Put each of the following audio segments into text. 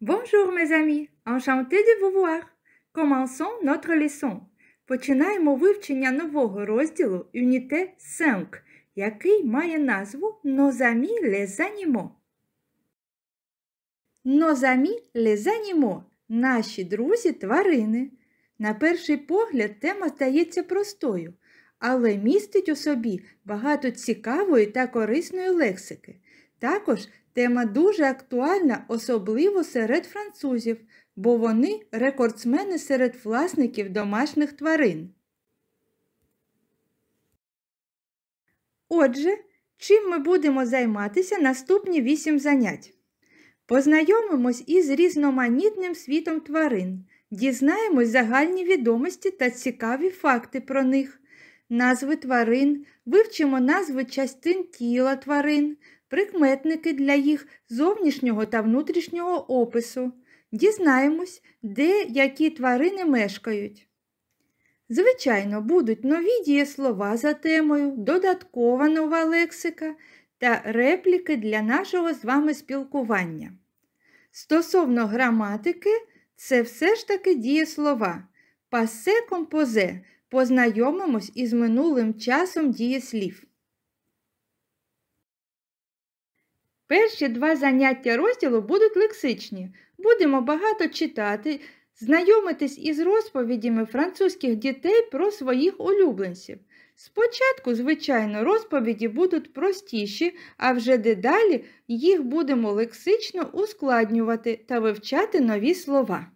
Bonjour mes amis, enchanté de vous voir. Commençons notre leçon. Починаємо вивчення нового розділу Юніте 5, який має назву Amis les Нозамі Amis les лезанімо наші друзі тварини. На перший погляд, тема стається простою, але містить у собі багато цікавої та корисної лексики. Також Тема дуже актуальна, особливо серед французів, бо вони рекордсмени серед власників домашніх тварин. Отже, чим ми будемо займатися наступні вісім занять? Познайомимось із різноманітним світом тварин, дізнаємось загальні відомості та цікаві факти про них, назви тварин, вивчимо назви частин тіла тварин прикметники для їх зовнішнього та внутрішнього опису. Дізнаємось, де які тварини мешкають. Звичайно, будуть нові дієслова за темою, додаткова нова лексика та репліки для нашого з вами спілкування. Стосовно граматики, це все ж таки дієслова. Пасе композе. Познайомимось із минулим часом дієслів. Перші два заняття розділу будуть лексичні. Будемо багато читати, знайомитись із розповідями французьких дітей про своїх улюбленців. Спочатку, звичайно, розповіді будуть простіші, а вже дедалі їх будемо лексично ускладнювати та вивчати нові слова.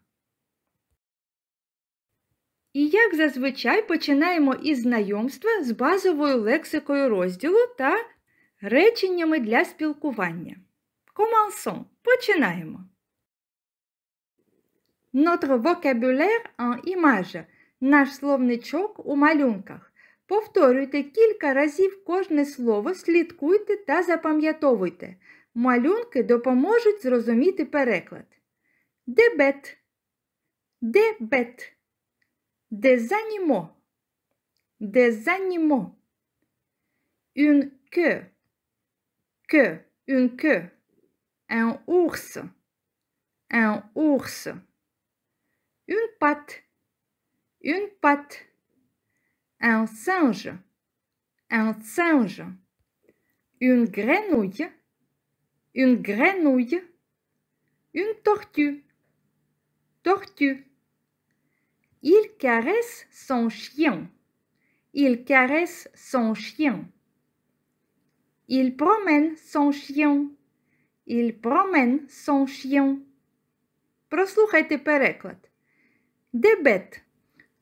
І як зазвичай починаємо із знайомства з базовою лексикою розділу та реченнями для спілкування. Комансон. Починаємо. Notre vocabulaire en image. Наш словничок у малюнках. Повторюйте кілька разів кожне слово, слідкуйте та запам'ятовуйте. Малюнки допоможуть зрозуміти переклад. Дебет. Дебет. Дезанімо. Дезанімо. Une queue. une queue. Un ours, un ours. Une patte, une patte. Un singe, un singe. Une grenouille, une grenouille. Une tortue, tortue. Il caresse son chien. Il caresse son chien. Il promène son chien. Il promène son chien. Прослухайте переклад. bet.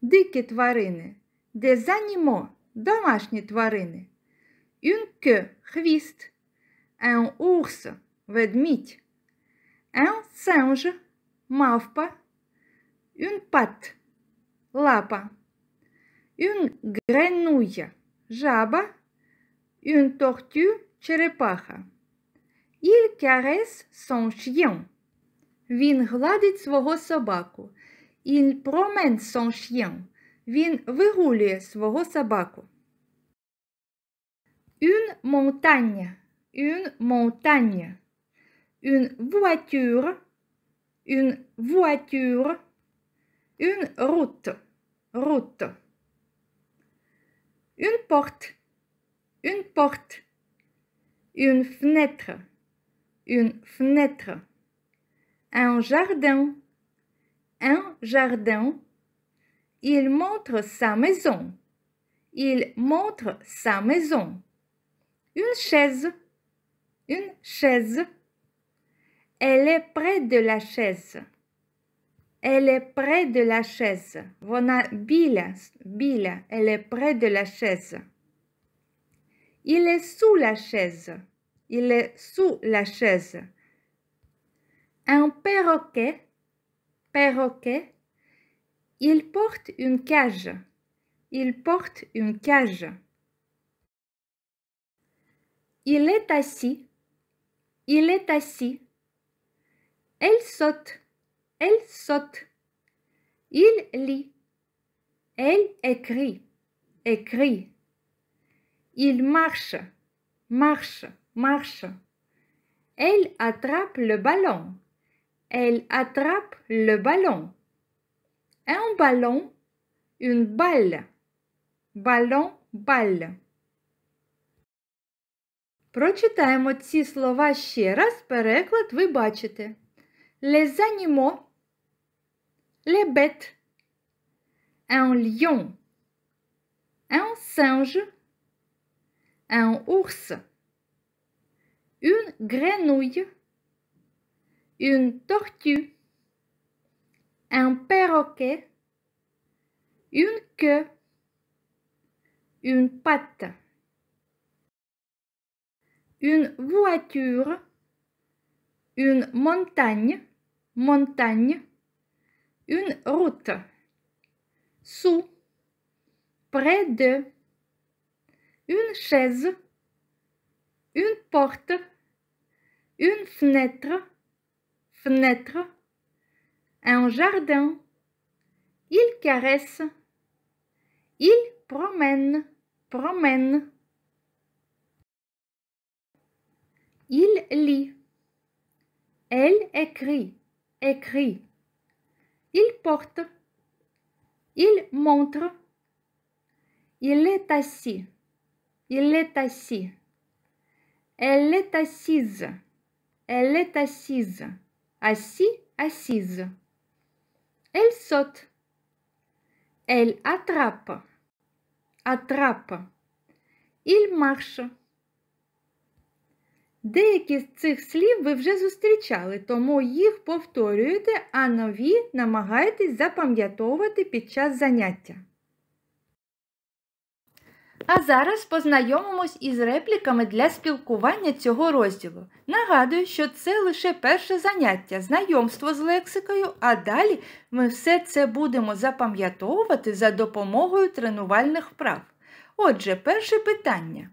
дикі тварини, де занімо домашні тварини. Une queue, хвіст, un ours, ведмідь, un singe, мавпа, une pat лапа, une grenouille, жаба, une tortue черепаха. Il caresse son chien. Він гладить свого собаку. Il promène son chien. Він вигулює свого собаку. Une montagne. Une montagne. Une voiture. Une voiture. Une route. Route. Une porte. une porte, une fenêtre, une fenêtre, un jardin, un jardin. Il montre sa maison. Il montre sa maison. Une chaise, une chaise. Elle est près de la chaise. Elle est près de la chaise. Vona Bila Bila Elle est près de la chaise. Il est sous la chaise. Il est sous la chaise. Un perroquet, perroquet. Il porte une cage. Il porte une cage. Il est assis. Il est assis. Elle saute. Elle saute. Il lit. Elle écrit. Écrit. Il marche, marche, marche. Elle attrape le ballon. Elle attrape le ballon. Un ballon, une balle. Ballon, balle. Прочитаємо ці слова ще раз. Les animaux, les bêtes, un lion, un singe un ours, une grenouille, une tortue, un perroquet, une queue, une patte, une voiture, une montagne, montagne, une route, sous, près de, une chaise, une porte, une fenêtre, fenêtre, un jardin. Il caresse, il promène, promène. Il lit. Elle écrit, écrit. Il porte. Il montre. Il est assis. Il est assis. Elle est assise. сот, est атрапа, атрапа, іль Elle Деякі з цих слів ви вже зустрічали, тому їх повторюєте, а нові намагайтесь запам'ятовувати під час заняття. А зараз познайомимось із репліками для спілкування цього розділу. Нагадую, що це лише перше заняття, знайомство з лексикою, а далі ми все це будемо запам'ятовувати за допомогою тренувальних прав. Отже, перше питання.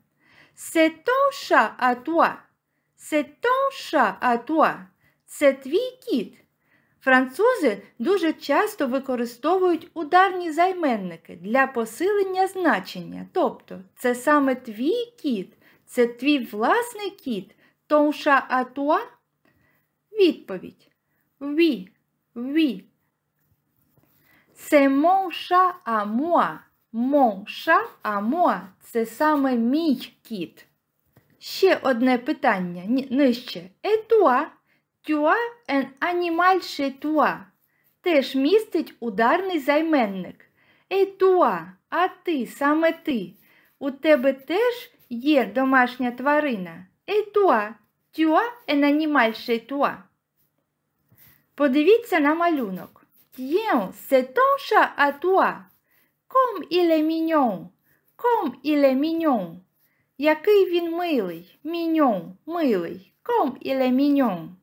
Сетоша атуа. Сетоша атуа. Це твій кіт. Французи дуже часто використовують ударні займенники для посилення значення. Тобто, це саме твій кіт, це твій власний кіт, тонша атуа? Відповідь Ві, ві. Це монша амуа. Монша амуа це саме мій кіт. Ще одне питання нижче. Етуа Тюа ен анімаль ше туа теж містить ударний займенник. Ей туа, а ти, саме ти. У тебе теж є домашня тварина. Ей туа, тюа ен анімаль ше туа. Подивіться на малюнок. Т'єн се тонша а туа. Ком іле міньон, ком іле міньон. Який він милий, міньон, милий, ком іле міньон.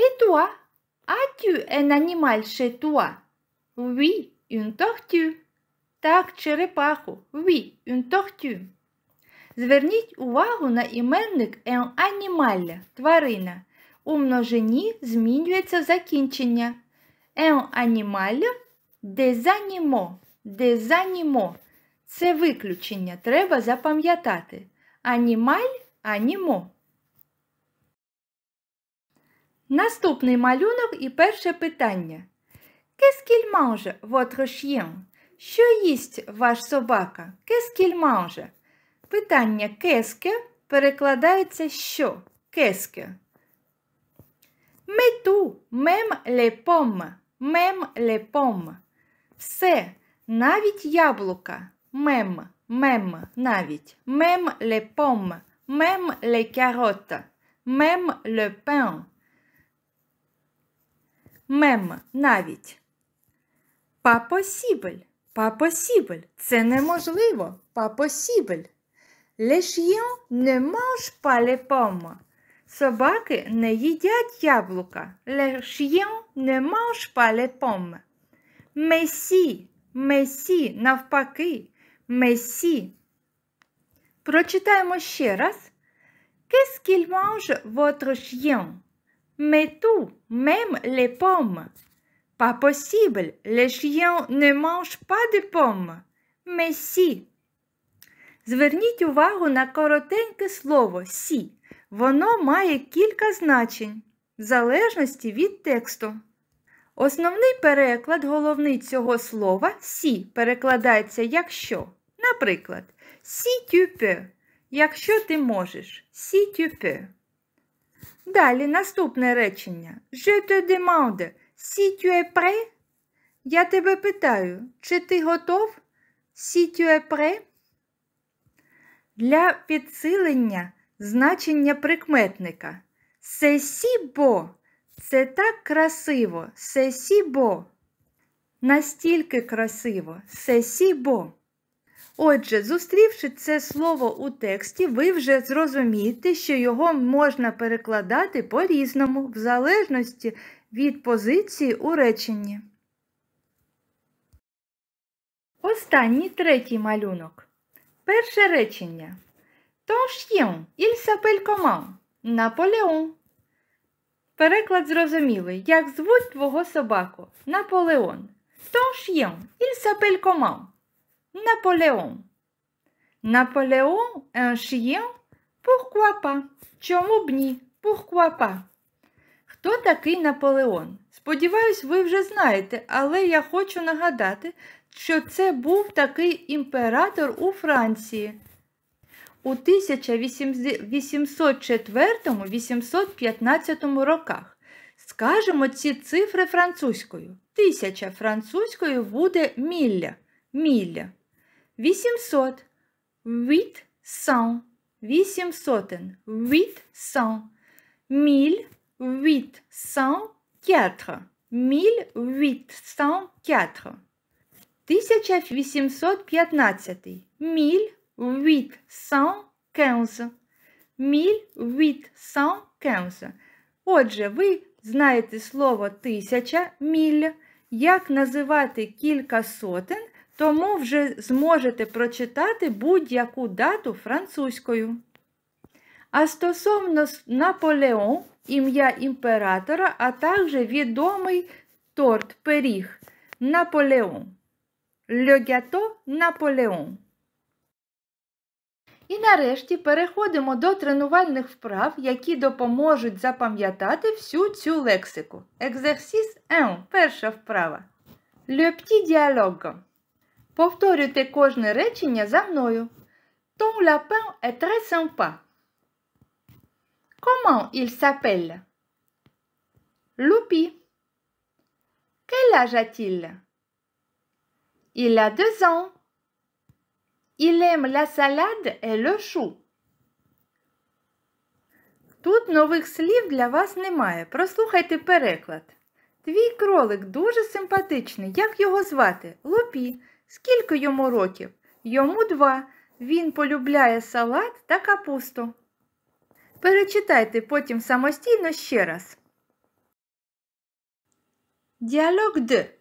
Et toi, as-tu un animal chez toi? Oui, une tortue. Так, черепаху. Oui, une tortue. Зверніть увагу на іменник «un animal» тварина. У множині змінюється закінчення. «Un animal» des animaux. Des animaux. Це виключення. Треба запам'ятати. Анімаль анімо. Наступний малюнок і перше питання. Qu'est-ce votre chien? Що їсть ваш собака? Qu'est-ce Питання кеске перекладається що? Кеске. Мету мем лепом. Мем лепом. Все, навіть яблука. Мем, мем, навіть. Мем лепом. Мем ле карота. Мем ле пен мем навіть. Папосібель, папосібель, це неможливо, папосібель. Le chien ne mange pas les pommes. Собаки не їдять яблука. Le chien ne mange pas les pommes. Месі, месі, навпаки, месі. Прочитаємо ще раз. Qu'est-ce qu'il mange votre chien? mais tout, même les pommes. Pas possible, les chiens ne mangent pas de pommes. Mais si. Зверніть увагу на коротеньке слово сі. Воно має кілька значень в залежності від тексту. Основний переклад головний цього слова сі перекладається якщо. Наприклад, сі тюпе, якщо ти можеш, сі тюпе. Далі наступне речення. Je te demande si tu es prêt? Я тебе питаю, чи ти готов? Si tu es prêt? Для підсилення значення прикметника. Це бо! Це так красиво. Це сібо. Настільки красиво. Це бо! Отже, зустрівши це слово у тексті, ви вже зрозумієте, що його можна перекладати по-різному, в залежності від позиції у реченні. Останній третій малюнок. Перше речення. Ton chien, il Наполеон. Переклад зрозумілий. Як звуть твого собаку? Наполеон. Ton chien, il Наполеон. Наполеон un chien? Pourquoi pas? Чому б ні? Pourquoi pas? Хто такий Наполеон? Сподіваюсь, ви вже знаєте, але я хочу нагадати, що це був такий імператор у Франції. У 1804-815 роках. Скажемо ці цифри французькою. Тисяча французькою буде мілля. мілля. 800 від сан, 8 сотен від сан, міль від сан к'ятро, міль від сан к'ятро. 1815 міль від сан кензе, міль від сан кензе. Отже, ви знаєте слово тисяча міль, як називати кілька сотен. Тому вже зможете прочитати будь-яку дату французькою. А стосовно Наполеон, ім'я імператора, а також відомий торт пиріг Наполеон. Le gâteau Наполеон. І нарешті переходимо до тренувальних вправ, які допоможуть запам'ятати всю цю лексику. Екзерсіс 1. Перша вправа. Le petit dialogue. Повторюйте кожне речення за мною. Ton lapin est très sympa. Comment il s'appelle? Loupi. Quel âge a-t-il? Il a deux ans. Il aime la salade et le chou. Тут нових слів для вас немає. Прослухайте переклад. Твій кролик дуже симпатичний. Як його звати? Лупі. Скільки йому років? Йому два. Він полюбляє салат та капусту. Перечитайте потім самостійно ще раз. Діалог Д.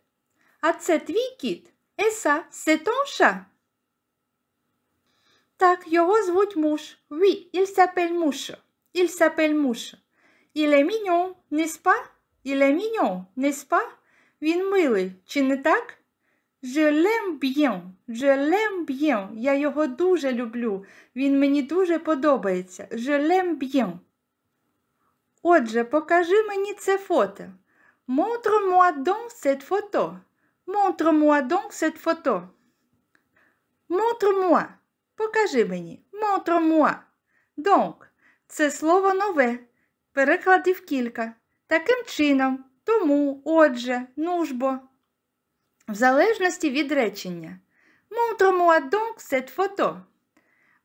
А це твій кіт? Еса сетонша? Так, його звуть муж. Ви, il s'appelle Муша. Il s'appelle Муша. Il est mignon, n'est-ce pas? Il est Він милий, чи не так? Je l'aime bien, je l'aime bien. Я його дуже люблю. Він мені дуже подобається. Je l'aime bien. Отже, покажи мені це фото. Montre-moi donc cette photo. Montre-moi donc cette photo. Montre-moi. Покажи мені. Montre-moi. Donc. Це слово нове. Перекладів кілька. Таким чином. Тому, отже, нужбо в залежності від речення. Montre-moi donc cette photo.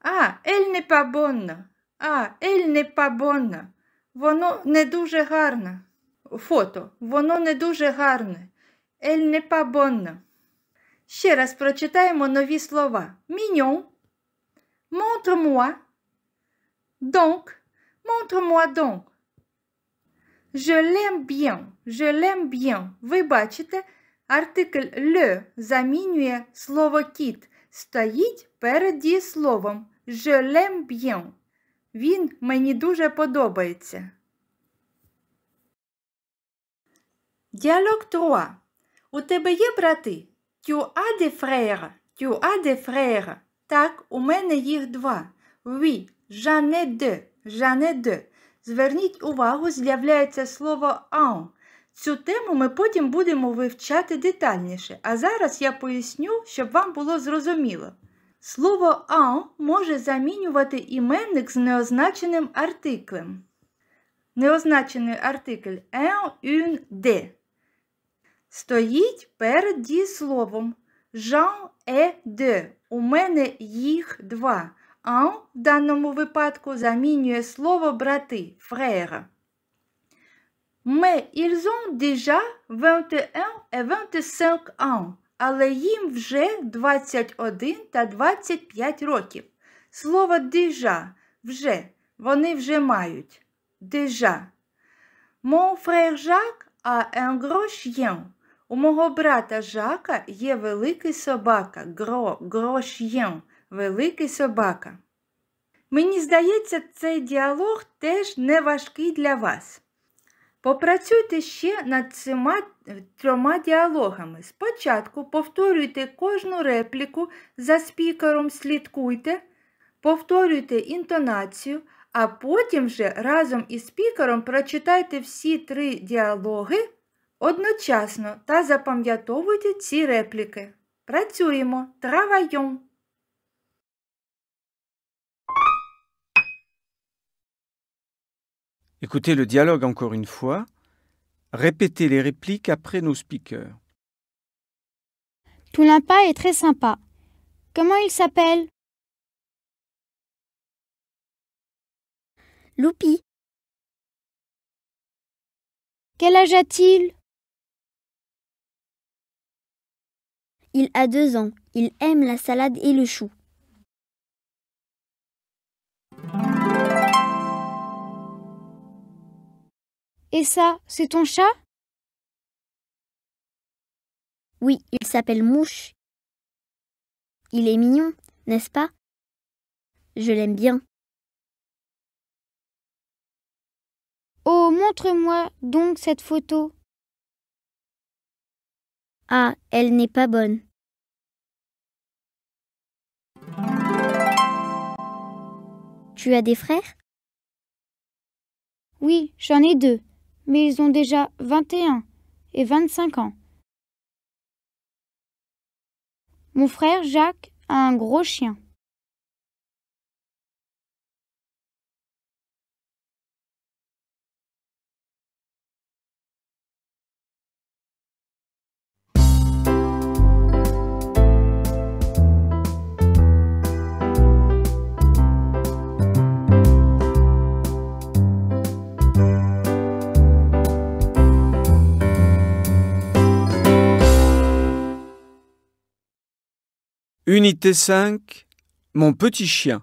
А, elle n'est pas bonne. А, elle n'est pas bonne. Воно не дуже гарне. Фото. Воно не дуже гарне. Elle n'est pas bonne. Ще раз прочитаємо нові слова. Mignon. Montre-moi. Donc. Montre-moi donc. Je l'aime bien. Je l'aime bien. Ви бачите. Артикль «le» замінює слово кіт, стоїть перед дієсловом «Je l'aime bien». Він мені дуже подобається. Діалог 3. У тебе є брати? Tu as des frères? Tu as des frères? Так, у мене їх два. Oui, j'en ai deux. J'en ai deux. Зверніть увагу, з'являється слово «en». Цю тему ми потім будемо вивчати детальніше, а зараз я поясню, щоб вам було зрозуміло. Слово «а» може замінювати іменник з неозначеним артиклем. Неозначений артикль «un», «une», «de» стоїть перед дієсловом «Jean est de» У мене їх два. «Un» в даному випадку замінює слово брати фрера mais ils ont déjà 21 і 25 ans, але їм вже 21 та 25 років. Слово «déjà» – вже, вони вже мають. Déjà. Mon frère Jacques a un gros chien. У мого брата Жака є великий собака. Гро, гро chien – великий собака. Мені здається, цей діалог теж не важкий для вас. Попрацюйте ще над цими е, трьома діалогами. Спочатку повторюйте кожну репліку за спікером, слідкуйте, повторюйте інтонацію, а потім вже разом із спікером прочитайте всі три діалоги одночасно та запам'ятовуйте ці репліки. Працюємо травайом. Écoutez le dialogue encore une fois. Répétez les répliques après nos speakers. Toulimpa est très sympa. Comment il s'appelle Loupi. Quel âge a-t-il Il a deux ans. Il aime la salade et le chou. Et ça, c'est ton chat Oui, il s'appelle Mouche. Il est mignon, n'est-ce pas Je l'aime bien. Oh, montre-moi donc cette photo. Ah, elle n'est pas bonne. Tu as des frères Oui, j'en ai deux mais ils ont déjà vingt et un et vingt-cinq ans. Mon frère Jacques a un gros chien. Unité 5 Mon petit chien.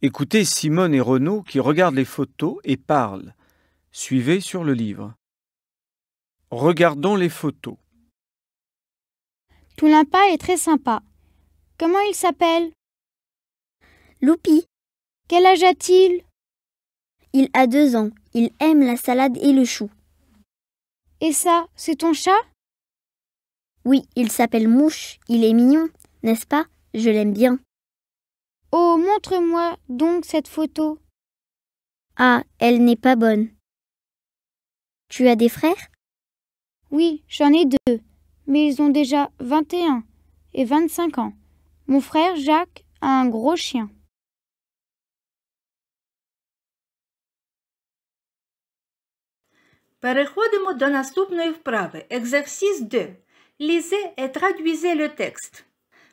Écoutez Simone et Renaud qui regardent les photos et parlent. Suivez sur le livre. Regardons les photos. Tout est très sympa. Comment il s'appelle Loupi. Quel âge a-t-il Il a deux ans. Il aime la salade et le chou. Et ça, c'est ton chat oui, il s'appelle Mouche, il est mignon, n'est-ce pas Je l'aime bien. Oh, montre-moi donc cette photo. Ah, elle n'est pas bonne. Tu as des frères Oui, j'en ai deux, mais ils ont déjà 21 et 25 ans. Mon frère Jacques a un gros chien. Переходимо до наступної вправи. 2. Лізе е традюізе ле текст.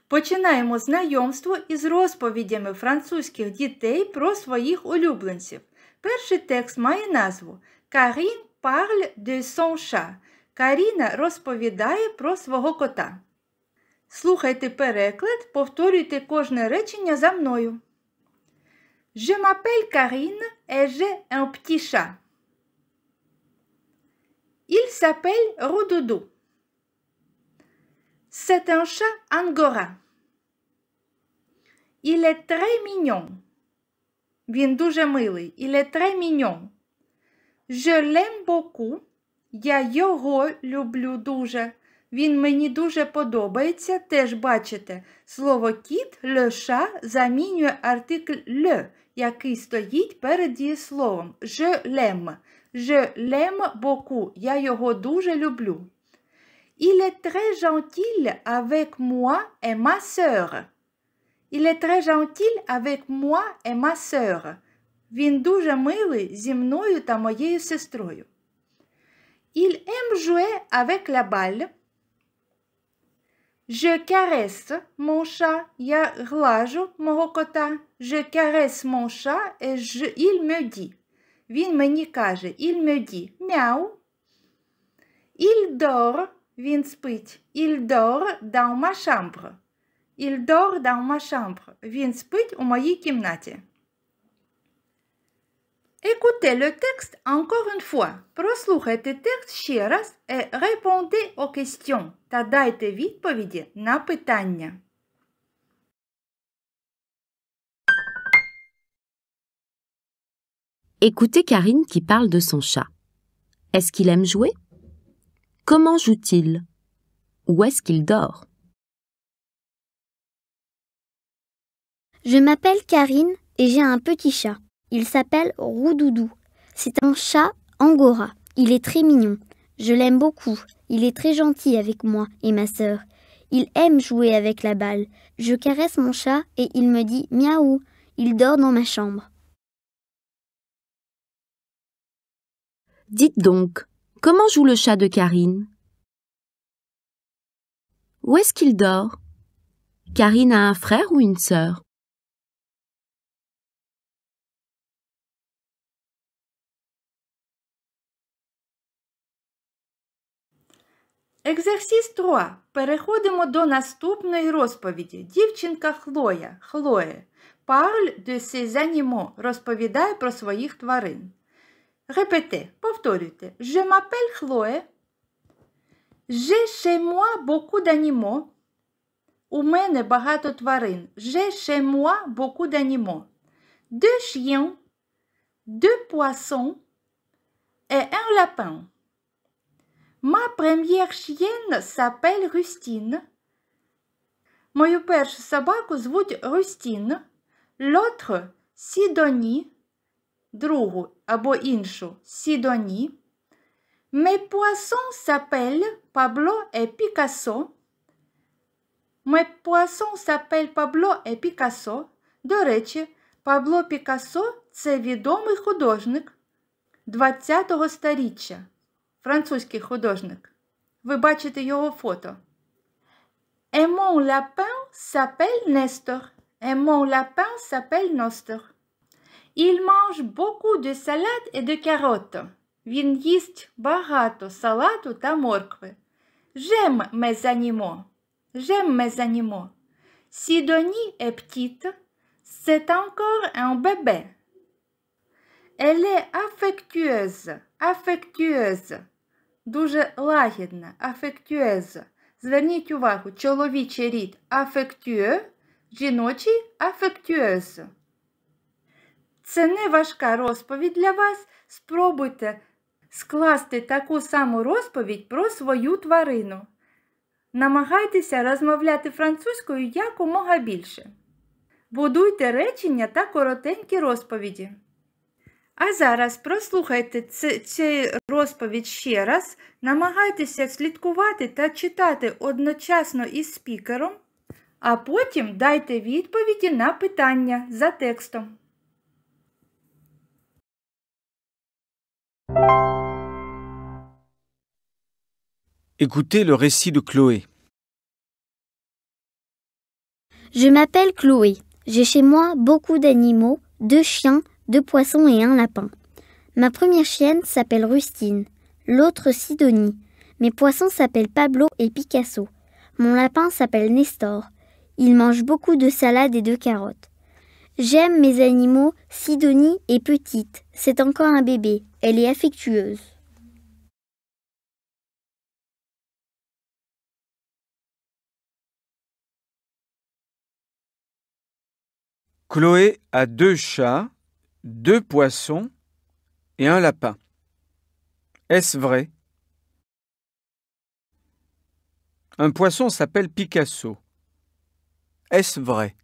Починаємо знайомство із розповідями французьких дітей про своїх улюбленців. Перший текст має назву Карін парль де сон ша. Каріна розповідає про свого кота. Слухайте переклад, повторюйте кожне речення за мною. Je m'appelle Karine et j'ai un petit chat. Il s'appelle Rodoudou. C'est un chat angora. Il est très mignon. Він дуже милий. Il est très mignon. Je l'aime beaucoup. Я його люблю дуже. Він мені дуже подобається. Теж бачите, слово кіт le chat замінює артикль le, який стоїть перед дієсловом. Je l'aime. Je l'aime beaucoup. Я його дуже люблю. Il est très gentil avec moi et ma sœur. Il est très gentil avec moi et ma sœur. Il aime jouer avec la balle. Je caresse mon chat. Я Je caresse mon chat et il me dit. Він мені каже, il me dit, мяу. Il dort Vin Il dort dans ma chambre. Il dort dans ma chambre. vin dort Écoutez le texte encore une fois. Прослухайте текст ще раз et répondez aux questions та дайте відповіді на Écoutez Karine qui parle de son chat. Est-ce qu'il aime jouer Comment joue-t-il Où est-ce qu'il dort Je m'appelle Karine et j'ai un petit chat. Il s'appelle Roudoudou. C'est un chat angora. Il est très mignon. Je l'aime beaucoup. Il est très gentil avec moi et ma sœur. Il aime jouer avec la balle. Je caresse mon chat et il me dit miaou. Il dort dans ma chambre. Dites donc, Comment joue le chat de Karine Où est-ce qu'il dort Karine a un frère ou une sœur Екзерсіс 3. Переходимо до наступної розповіді. Дівчинка Хлоя. Хлоя. Парль де сезанімо розповідає про своїх тварин. Répétez, повторюйте. Je m'appelle Chloé. J'ai chez moi beaucoup d'animaux. У мене багато тварин. J'ai chez moi beaucoup d'animaux. Deux chiens, deux poissons et un lapin. Ma première chienne s'appelle Rustine. Мою першу собаку звуть Рустін, l'autre – Sidonie. другу або іншу Сідоні. Mes poissons s'appellent Pablo et Picasso. Mes poissons s'appellent Pablo et Picasso. До речі, Пабло Пікассо це відомий художник 20-го старіччя, французький художник. Ви бачите його фото. Et mon lapin s'appelle Nestor. Et mon lapin s'appelle Nestor. Il mange beaucoup de salade et de carottes. Він їсть багато салату та моркви. J'aime mes animaux. J'aime mes animaux. Sidoni est petite. C'est encore un bébé. Elle est affectueuse. Affectueuse. Дуже лагідна. Affectueuse. Зверніть увагу, чоловічий рід affectueux, жіночий affectueuse. Це не важка розповідь для вас. Спробуйте скласти таку саму розповідь про свою тварину. Намагайтеся розмовляти французькою якомога більше. Будуйте речення та коротенькі розповіді. А зараз прослухайте цю розповідь ще раз. Намагайтеся слідкувати та читати одночасно із спікером, а потім дайте відповіді на питання за текстом. Écoutez le récit de Chloé. Je m'appelle Chloé. J'ai chez moi beaucoup d'animaux, deux chiens, deux poissons et un lapin. Ma première chienne s'appelle Rustine, l'autre Sidonie. Mes poissons s'appellent Pablo et Picasso. Mon lapin s'appelle Nestor. Il mange beaucoup de salade et de carottes. J'aime mes animaux, Sidonie est petite, c'est encore un bébé, elle est affectueuse. Chloé a deux chats, deux poissons et un lapin. Est-ce vrai Un poisson s'appelle Picasso. Est-ce vrai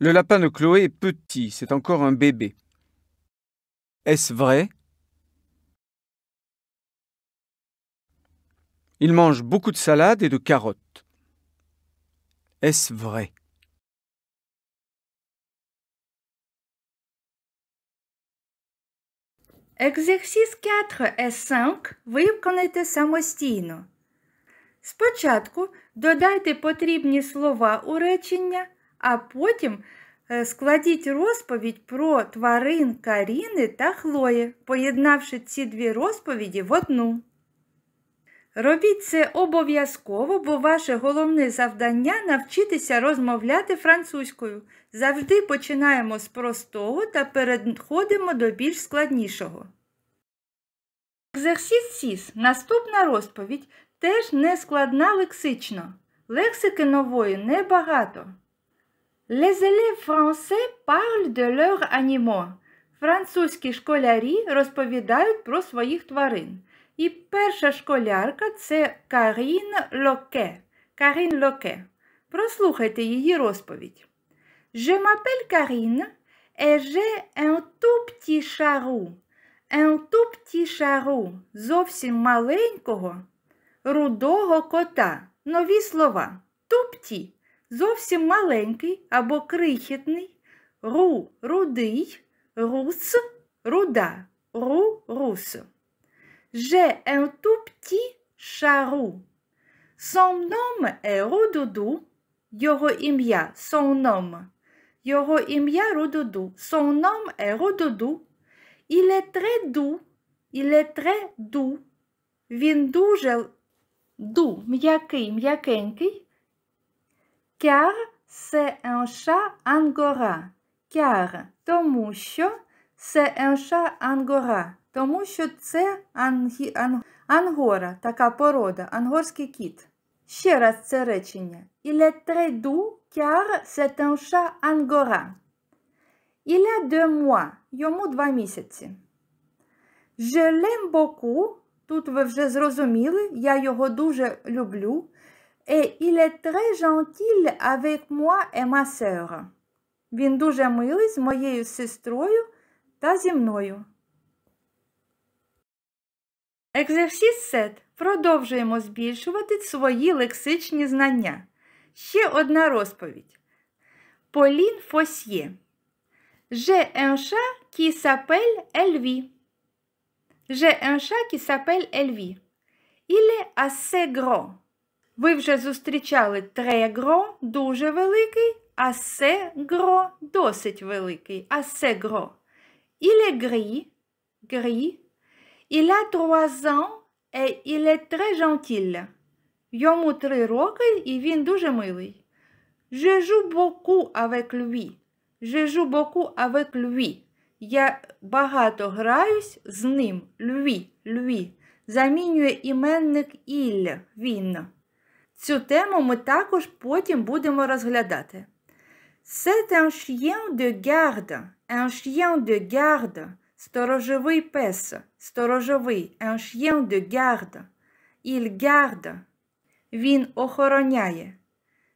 Le lapin de Chloé est petit, c'est encore un bébé. Est-ce vrai Il mange beaucoup de salades et de carottes. Est-ce vrai Exercice 4 et 5 vous виконайте самостійно. Спочатку додайте потрібні слова у речення а потім е, складіть розповідь про тварин Каріни та Хлої, поєднавши ці дві розповіді в одну. Робіть це обов'язково, бо ваше головне завдання навчитися розмовляти французькою. Завжди починаємо з простого та переходимо до більш складнішого. Екзерсіс СІС. Наступна розповідь теж не складна лексично. Лексики нової небагато. Les élèves français parlent de leurs animaux. Французькі школярі розповідають про своїх тварин. І перша школярка це Карін Локе. Карін Локе. Прослухайте її розповідь. Je m'appelle Karine et j'ai un tout petit charou. Un tout petit charou. Зовсім маленького, рудого кота. Нові слова. Тупті зовсім маленький або крихітний, ру рудий, рус руда, ру рус. Же un tout petit charou. Son nom Рудуду. Його ім'я сонном, Його ім'я Рудуду. Son nom est Рудуду. Il est ду. doux. Il est Він дуже ду, м'який, м'якенький. Car c'est un chat Angora. Car тому що це un chat Angora. Тому що це ангі, ан, ангора, така порода, ангорський кіт. Ще раз це речення. Il est très doux car c'est un chat angora. Il a deux mois. Йому два місяці. Je l'aime beaucoup. Тут ви вже зрозуміли, я його дуже люблю. Et il est très gentil avec moi et ma sœur. Він дуже милий з моєю сестрою та зі мною. Екзерсіс сет. Продовжуємо збільшувати свої лексичні знання. Ще одна розповідь. Полін Фосьє. J'ai un chat qui s'appelle Elvi. J'ai un chat qui s'appelle Elvi. Il est assez grand. Ви вже зустрічали гро, дуже великий, а гро досить великий. А сегро. гро. est gris, gris. Il a trois ans et il Йому три роки і він дуже милий. Жежу боку beaucoup avec lui. Je joue beaucoup Я багато граюсь з ним. Lui, lui. Замінює іменник il, він. Цю тему ми також потім будемо розглядати. C'est un chien de garde. Un chien de garde. Сторожовий пес. Сторожовий. Un chien de garde. Il garde. Він охороняє.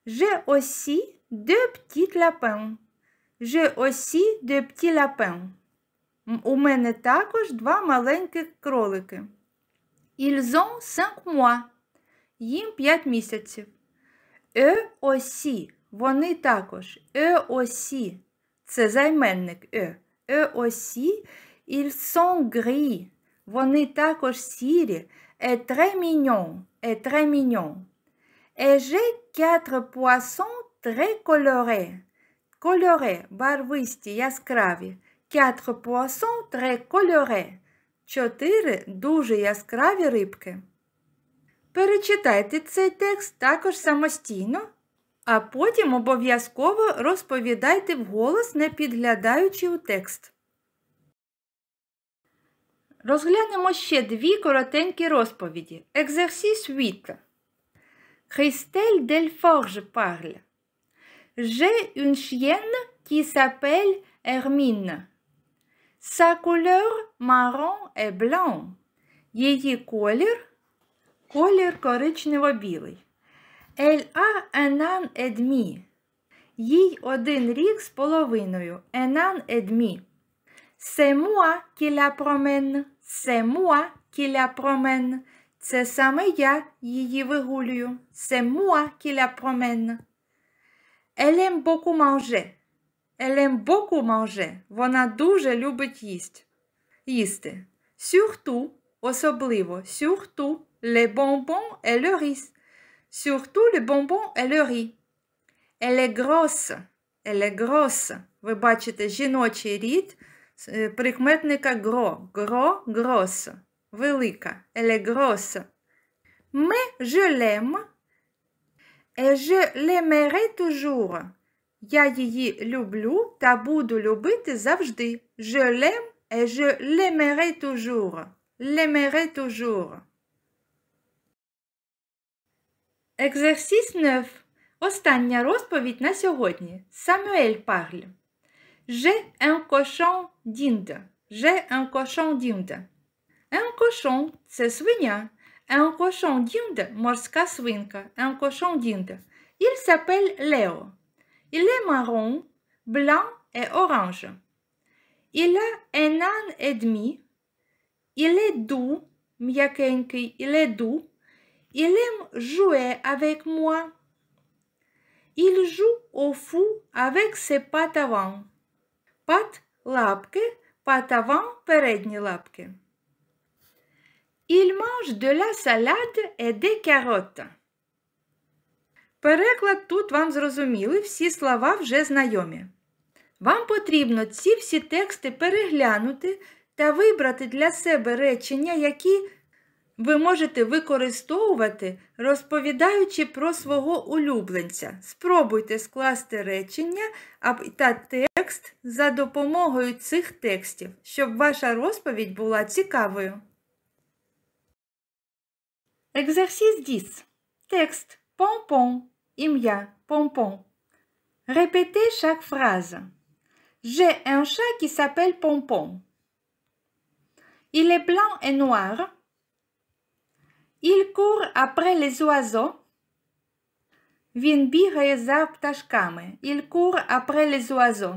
J'ai aussi deux petits lapins. J'ai aussi deux petits lapins. У мене також два маленьких кролики. Ils ont cinq mois їм 5 місяців. Е осі. Вони також е осі. Це займенник е. Е осі. Ils sont gris. Вони також сірі. Est е très mignon. Est е très mignon. Et е j'ai quatre poissons très colorés. Кольори, барвисті, яскраві. Quatre poissons très colorés. Чотири дуже яскраві рибки. Перечитайте цей текст також самостійно, а потім обов'язково розповідайте вголос, не підглядаючи у текст. Розглянемо ще дві коротенькі розповіді. Екзерсіс 8. Christelle Delforge parle. J'ai une chienne qui s'appelle Hermine. Sa couleur marron et blanc. Її колір Колір коричнево-білий. Ель-а Енан Едмі. Їй один рік з половиною. Енан Едмі. Семуа кіля промен. Семуа кіля промен. Це саме я її вигулюю. Семуа кіля промен. Елем боку манже. Елем боку манже. Вона дуже любить їсть. їсти. сюхту, особливо, сюхту. les bonbons et le riz. Surtout les bonbons et le riz. Elle est grosse. Elle est grosse. Ви бачите жіночий рід прикметника gros. Gros, grosse, Велика. Elle est grosse. Mais je l'aime. Et je l'aimerai toujours. Я її люблю та буду любити завжди. Je l'aime et je l'aimerai toujours. L'aimerai toujours. Exercice 9. Остання розповідь на сьогодні. Samuel parle. J'ai un cochon d'Inde. J'ai un cochon d'Inde. Un cochon – c'est свиня. Un cochon d'Inde – морська свинка. Un cochon d'Inde. Il s'appelle Léo. Il est marron, blanc et orange. Il a un an et demi. Il est doux, м'якенький, il est doux. Il aime jouer avec moi. Il joue au fou avec ses pattes avant. Пат лапки, пат avant передні лапки. Il mange de la salade et des carottes. Переклад тут вам зрозуміли, всі слова вже знайомі. Вам потрібно ці всі тексти переглянути та вибрати для себе речення, які ви можете використовувати, розповідаючи про свого улюбленця. Спробуйте скласти речення та текст за допомогою цих текстів, щоб ваша розповідь була цікавою. Екзерсіс 10. Текст Помпон. Ім'я Помпон. Репетez chaque phrase. J'ai un chat qui s'appelle Pompon. Il est blanc et noir. Il court après les oiseaux. Il court après les oiseaux.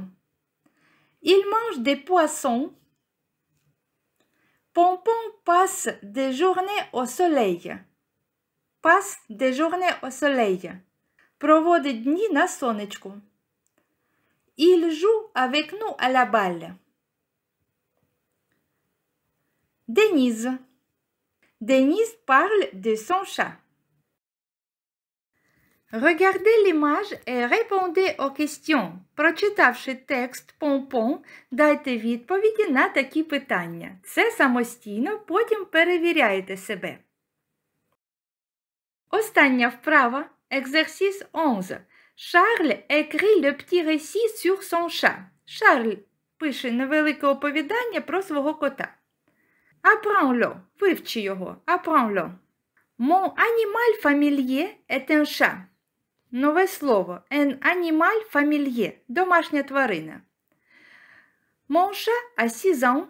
Il mange des poissons. Pompon passe des journées au soleil. Passe des journées au soleil. Il joue avec nous à la balle. Denise. Denise parle de son chat. Regardez l'image et répondez aux questions, прочитавши текст помпом, дайте відповіді на такі питання. Це самостійно, потім перевіряйте себе. Остання вправа, екзерсіс 11. Шарль écrit le petit récit sur son chat. Шарль пише невелике оповідання про свого кота. Apprends-le, вивчи його, apprends-le. Mon animal familier est un chat. Nouveau слово un animal familier, domestique тварина. Mon chat a 6 ans.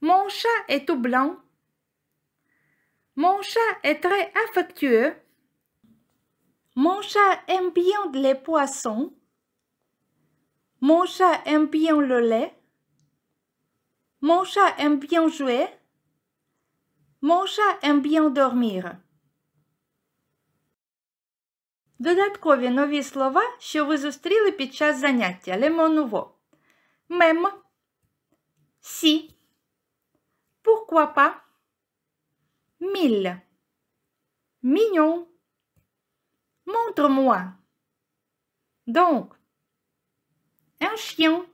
Mon chat est tout blanc. Mon chat est très affectueux. Mon chat aime bien les poissons. Mon chat aime bien le lait. Mon chat aime bien jouer. Mon chat aime bien dormir. De notre à nous avons des mots que vous avons C'est mot nouveau. Même. Si. Pourquoi pas. Mille. Mignon. Montre-moi. Donc. Un chien.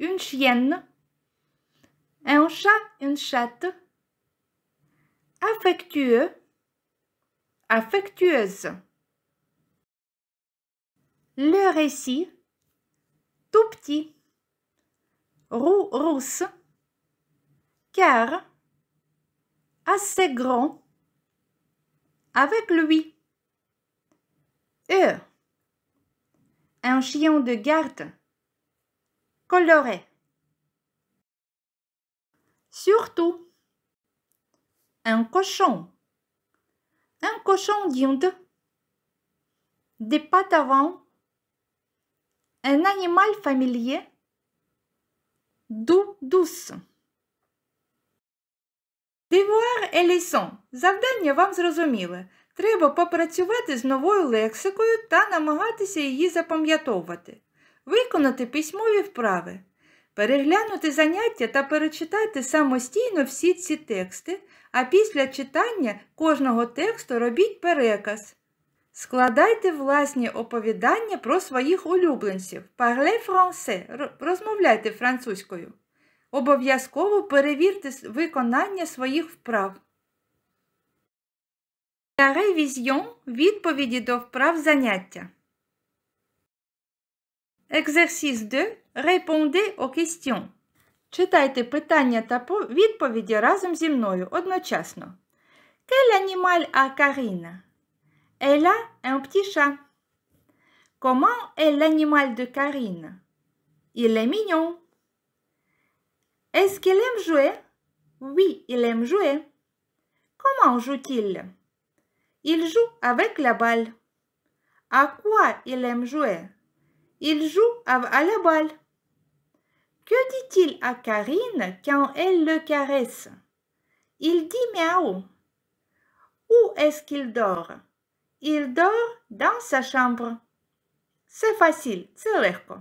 Une chienne. Un chat, une chatte. Affectueux, affectueuse. Le récit, tout petit. Roux, rousse. Car, assez grand. Avec lui. Eux. Un chien de garde. Coloré. Surtout, un cochon. Un cochon d'Inde. Des pattes avant. Un animal familier. Doux, douce. Дивуар Елісон. Завдання вам зрозуміле. Треба попрацювати з новою лексикою та намагатися її запам'ятовувати, виконати письмові вправи. Переглянути заняття та перечитайте самостійно всі ці тексти, а після читання кожного тексту робіть переказ. Складайте власні оповідання про своїх улюбленців. Parlez français. розмовляйте французькою. Обов'язково перевірте виконання своїх вправ. Та ревізіон відповіді до вправ заняття. Exercice 2. Répondez aux questions Читайте питання та відповіді разом зі мною одночасно. Quel animal a Karine Elle a un petit chat. Comment est l'animal de Karine? Il est mignon. Est-ce qu'il aime jouer? Oui, il aime jouer. Comment joue-t-il? Il joue avec la balle. À quoi il aime jouer? Il joue à la balle. Que dit-il à Karine quand elle le caresse Il dit miaou. Où est-ce qu'il dort Il dort dans sa chambre. C'est facile, c'est легко.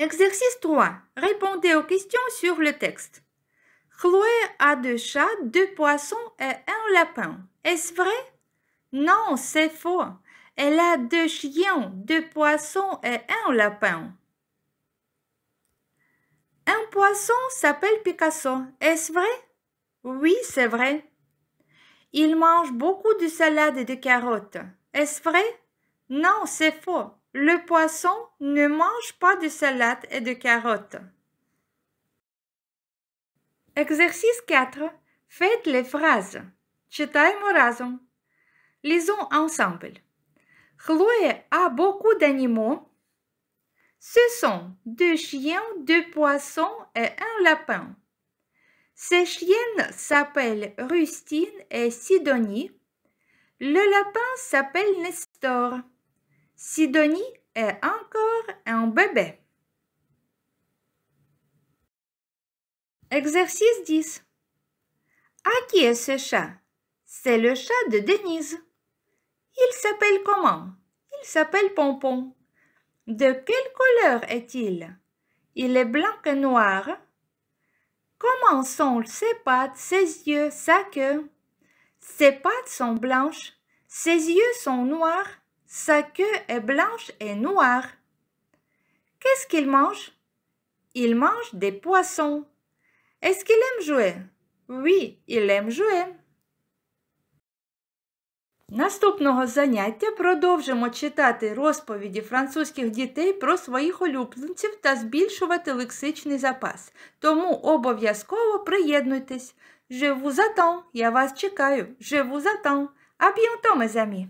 Exercice 3. Répondez aux questions sur le texte. Chloé a deux chats, deux poissons et un lapin. Est-ce vrai Non, c'est faux. Elle a deux chiens, deux poissons et un lapin. Un poisson s'appelle Picasso, est-ce vrai? Oui, c'est vrai. Il mange beaucoup de salade et de carottes. Est-ce vrai? Non, c'est faux. Le poisson ne mange pas de salade et de carottes. Exercice 4. Faites les phrases. Читаємо разом. Lisons ensemble. Chloé a beaucoup d'animaux. Ce sont deux chiens, deux poissons et un lapin. Ces chiennes s'appellent Rustine et Sidonie. Le lapin s'appelle Nestor. Sidonie est encore un bébé. Exercice 10. À qui est ce chat? C'est le chat de Denise. Il s'appelle comment Il s'appelle Pompon. De quelle couleur est-il Il est blanc et noir. Comment sont ses pattes, ses yeux, sa queue Ses pattes sont blanches, ses yeux sont noirs, sa queue est blanche et noire. Qu'est-ce qu'il mange Il mange des poissons. Est-ce qu'il aime jouer Oui, il aime jouer. Наступного заняття продовжимо читати розповіді французьких дітей про своїх улюбленців та збільшувати лексичний запас. Тому обов'язково приєднуйтесь. Живу vous attends, я вас чекаю. Живу vous attends. А bientôt, mes amis!